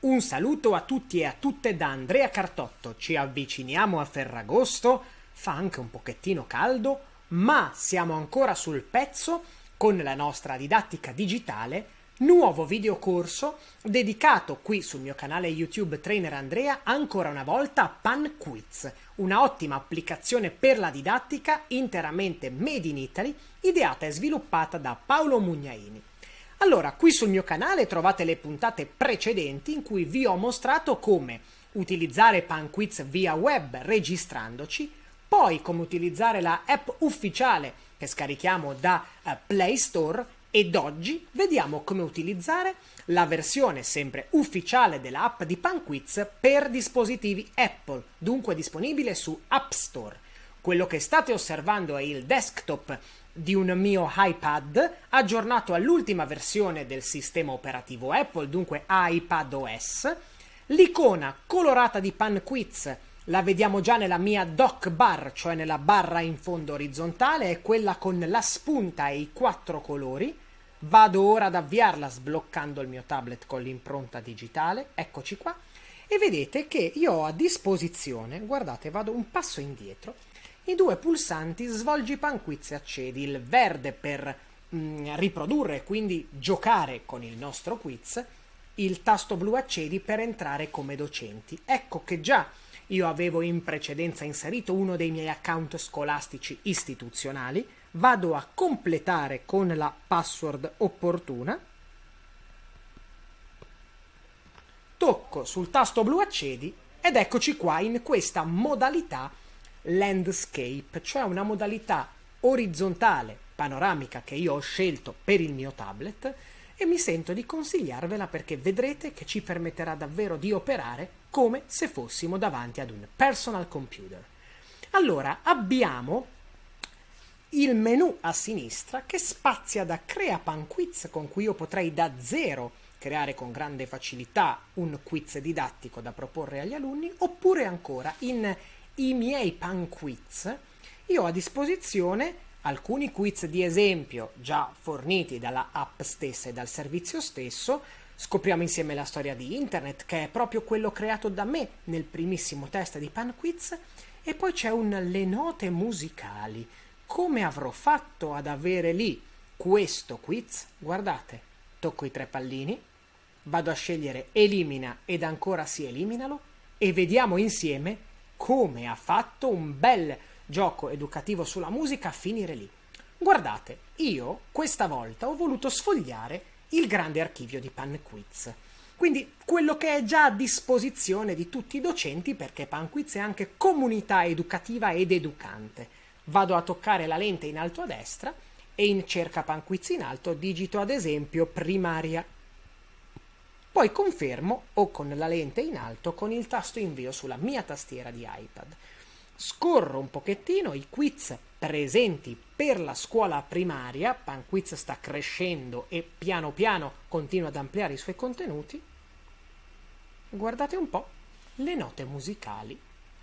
Un saluto a tutti e a tutte da Andrea Cartotto. Ci avviciniamo a Ferragosto, fa anche un pochettino caldo, ma siamo ancora sul pezzo con la nostra didattica digitale, nuovo videocorso dedicato qui sul mio canale YouTube Trainer Andrea ancora una volta a Pan Quiz, una ottima applicazione per la didattica interamente made in Italy, ideata e sviluppata da Paolo Mugnaini. Allora, qui sul mio canale trovate le puntate precedenti in cui vi ho mostrato come utilizzare PanQuiz via web registrandoci, poi come utilizzare la app ufficiale che scarichiamo da eh, Play Store ed oggi vediamo come utilizzare la versione sempre ufficiale dell'app di PanQuiz per dispositivi Apple, dunque disponibile su App Store. Quello che state osservando è il desktop di un mio iPad aggiornato all'ultima versione del sistema operativo Apple, dunque iPad OS. L'icona colorata di PanQuiz la vediamo già nella mia dock bar, cioè nella barra in fondo orizzontale, è quella con la spunta e i quattro colori. Vado ora ad avviarla sbloccando il mio tablet con l'impronta digitale, eccoci qua, e vedete che io ho a disposizione, guardate, vado un passo indietro, i due pulsanti svolgi panquiz e accedi, il verde per mh, mm, riprodurre e quindi giocare con il nostro quiz, il tasto blu accedi per entrare come docenti. Ecco che già io avevo in precedenza inserito uno dei miei account scolastici istituzionali, vado a completare con la password opportuna, tocco sul tasto blu accedi ed eccoci qua in questa modalità landscape, cioè una modalità orizzontale, panoramica che io ho scelto per il mio tablet e mi sento di consigliarvela perché vedrete che ci permetterà davvero di operare come se fossimo davanti ad un personal computer. Allora, abbiamo il menu a sinistra che spazia da crea pan quiz con cui io potrei da zero creare con grande facilità un quiz didattico da proporre agli alunni oppure ancora in i miei pan quiz, io ho a disposizione alcuni quiz di esempio già forniti dalla app stessa e dal servizio stesso. Scopriamo insieme la storia di internet, che è proprio quello creato da me nel primissimo test di Pan Quiz, e poi c'è un Le note musicali. Come avrò fatto ad avere lì questo quiz? Guardate, tocco i tre pallini, vado a scegliere elimina ed ancora si eliminalo e vediamo insieme come ha fatto un bel gioco educativo sulla musica a finire lì. Guardate, io questa volta ho voluto sfogliare il grande archivio di PanQuiz. Quindi quello che è già a disposizione di tutti i docenti perché PanQuiz è anche comunità educativa ed educante. Vado a toccare la lente in alto a destra e in cerca PanQuiz in alto digito ad esempio primaria poi confermo o con la lente in alto con il tasto invio sulla mia tastiera di iPad. Scorro un pochettino i quiz presenti per la scuola primaria, PanQuiz sta crescendo e piano piano continua ad ampliare i suoi contenuti. Guardate un po' le note musicali.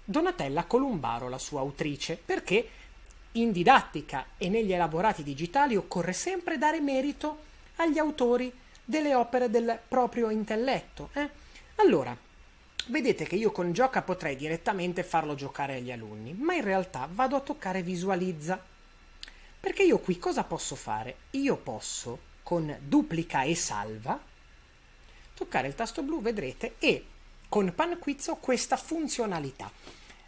Donatella Columbaro, la sua autrice, perché in didattica e negli elaborati digitali occorre sempre dare merito agli autori delle opere del proprio intelletto. Eh? Allora, vedete che io con gioca potrei direttamente farlo giocare agli alunni, ma in realtà vado a toccare visualizza. Perché io qui cosa posso fare? Io posso con duplica e salva toccare il tasto blu, vedrete, e con Panquizzo questa funzionalità.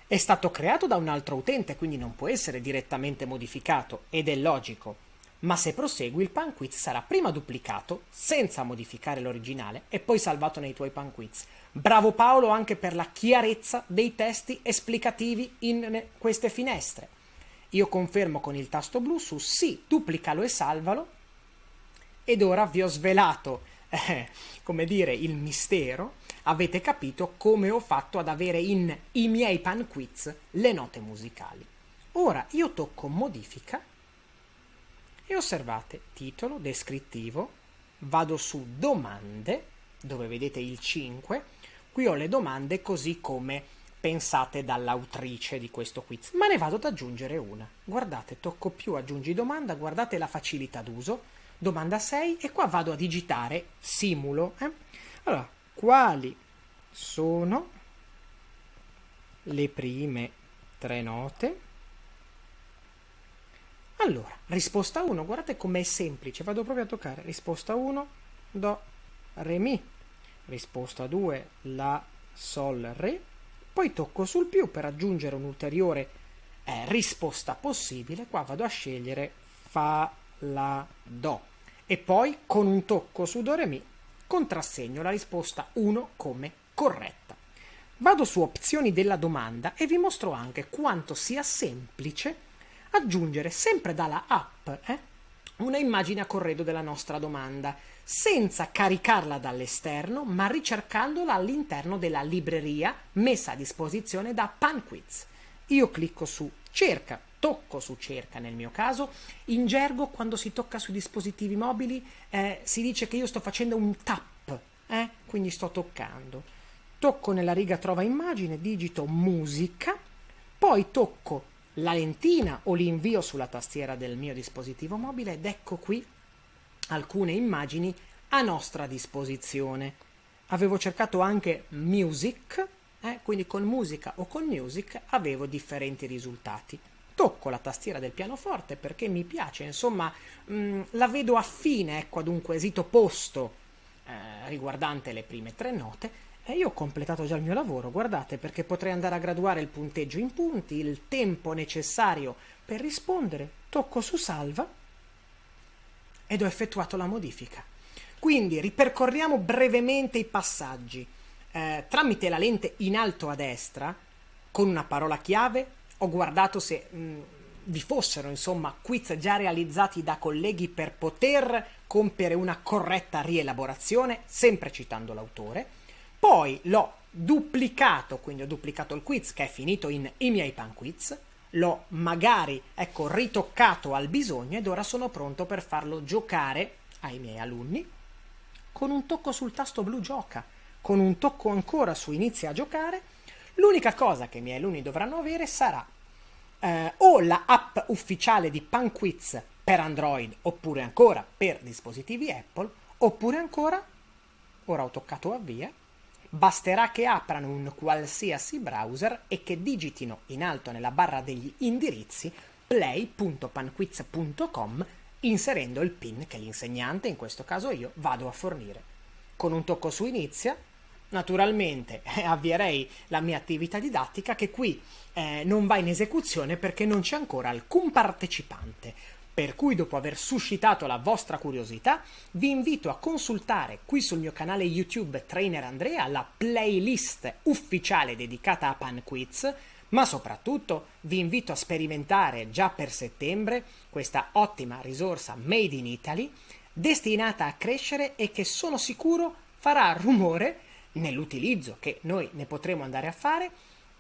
È stato creato da un altro utente, quindi non può essere direttamente modificato ed è logico ma se prosegui il pan quiz sarà prima duplicato, senza modificare l'originale, e poi salvato nei tuoi pan quiz. Bravo Paolo anche per la chiarezza dei testi esplicativi in queste finestre. Io confermo con il tasto blu su sì, duplicalo e salvalo. Ed ora vi ho svelato, eh, come dire, il mistero. Avete capito come ho fatto ad avere in i miei pan quiz le note musicali. Ora io tocco modifica e osservate titolo, descrittivo, vado su domande, dove vedete il 5, qui ho le domande così come pensate dall'autrice di questo quiz, ma ne vado ad aggiungere una. Guardate, tocco più, aggiungi domanda, guardate la facilità d'uso, domanda 6 e qua vado a digitare simulo. Eh? Allora, quali sono le prime tre note allora, risposta 1, guardate com'è semplice, vado proprio a toccare. Risposta 1, Do, Re, Mi. Risposta 2, La, Sol, Re. Poi tocco sul più per aggiungere un'ulteriore eh, risposta possibile. Qua vado a scegliere Fa, La, Do. E poi con un tocco su Do, Re, Mi contrassegno la risposta 1 come corretta. Vado su opzioni della domanda e vi mostro anche quanto sia semplice aggiungere sempre dalla app eh, una immagine a corredo della nostra domanda, senza caricarla dall'esterno, ma ricercandola all'interno della libreria messa a disposizione da PanQuiz. Io clicco su cerca, tocco su cerca nel mio caso, in gergo quando si tocca sui dispositivi mobili eh, si dice che io sto facendo un tap, eh, quindi sto toccando. Tocco nella riga trova immagine, digito musica, poi tocco la lentina o l'invio sulla tastiera del mio dispositivo mobile ed ecco qui alcune immagini a nostra disposizione. Avevo cercato anche music, eh, quindi con musica o con music avevo differenti risultati. Tocco la tastiera del pianoforte perché mi piace, insomma, mh, mm, la vedo affine ecco, ad un quesito posto eh, riguardante le prime tre note e eh, io ho completato già il mio lavoro, guardate, perché potrei andare a graduare il punteggio in punti, il tempo necessario per rispondere, tocco su salva ed ho effettuato la modifica. Quindi ripercorriamo brevemente i passaggi. Eh, tramite la lente in alto a destra, con una parola chiave, ho guardato se mh, mm, vi fossero insomma quiz già realizzati da colleghi per poter compiere una corretta rielaborazione, sempre citando l'autore. Poi l'ho duplicato, quindi ho duplicato il quiz che è finito in I miei pan quiz, l'ho magari ecco, ritoccato al bisogno ed ora sono pronto per farlo giocare ai miei alunni con un tocco sul tasto blu gioca, con un tocco ancora su inizia a giocare. L'unica cosa che i miei alunni dovranno avere sarà eh, o la app ufficiale di PanQuiz per Android oppure ancora per dispositivi Apple oppure ancora, ora ho toccato avvia, Basterà che aprano un qualsiasi browser e che digitino in alto nella barra degli indirizzi play.panquiz.com inserendo il PIN che l'insegnante, in questo caso io, vado a fornire. Con un tocco su inizia, naturalmente eh, avvierei la mia attività didattica che qui eh, non va in esecuzione perché non c'è ancora alcun partecipante. Per cui dopo aver suscitato la vostra curiosità, vi invito a consultare qui sul mio canale YouTube Trainer Andrea la playlist ufficiale dedicata a Pan Quiz, ma soprattutto vi invito a sperimentare già per settembre questa ottima risorsa Made in Italy destinata a crescere e che sono sicuro farà rumore nell'utilizzo che noi ne potremo andare a fare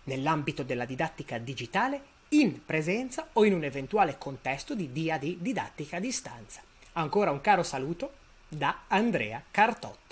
nell'ambito della didattica digitale in presenza o in un eventuale contesto di DAD didattica a distanza. Ancora un caro saluto da Andrea Cartotti.